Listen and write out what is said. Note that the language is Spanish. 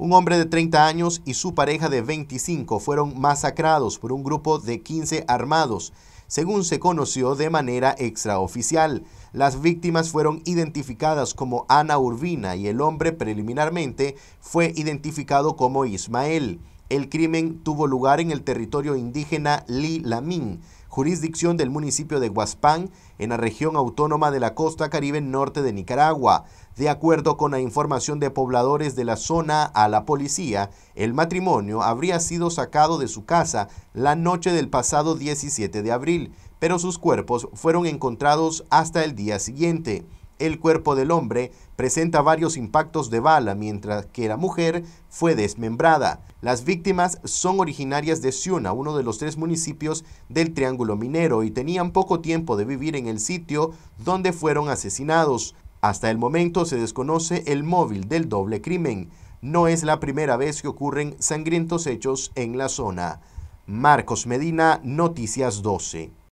Un hombre de 30 años y su pareja de 25 fueron masacrados por un grupo de 15 armados, según se conoció de manera extraoficial. Las víctimas fueron identificadas como Ana Urbina y el hombre preliminarmente fue identificado como Ismael. El crimen tuvo lugar en el territorio indígena Li Lamín, jurisdicción del municipio de Huaspán, en la región autónoma de la costa caribe norte de Nicaragua. De acuerdo con la información de pobladores de la zona a la policía, el matrimonio habría sido sacado de su casa la noche del pasado 17 de abril, pero sus cuerpos fueron encontrados hasta el día siguiente. El cuerpo del hombre presenta varios impactos de bala, mientras que la mujer fue desmembrada. Las víctimas son originarias de Siuna, uno de los tres municipios del Triángulo Minero, y tenían poco tiempo de vivir en el sitio donde fueron asesinados. Hasta el momento se desconoce el móvil del doble crimen. No es la primera vez que ocurren sangrientos hechos en la zona. Marcos Medina, Noticias 12.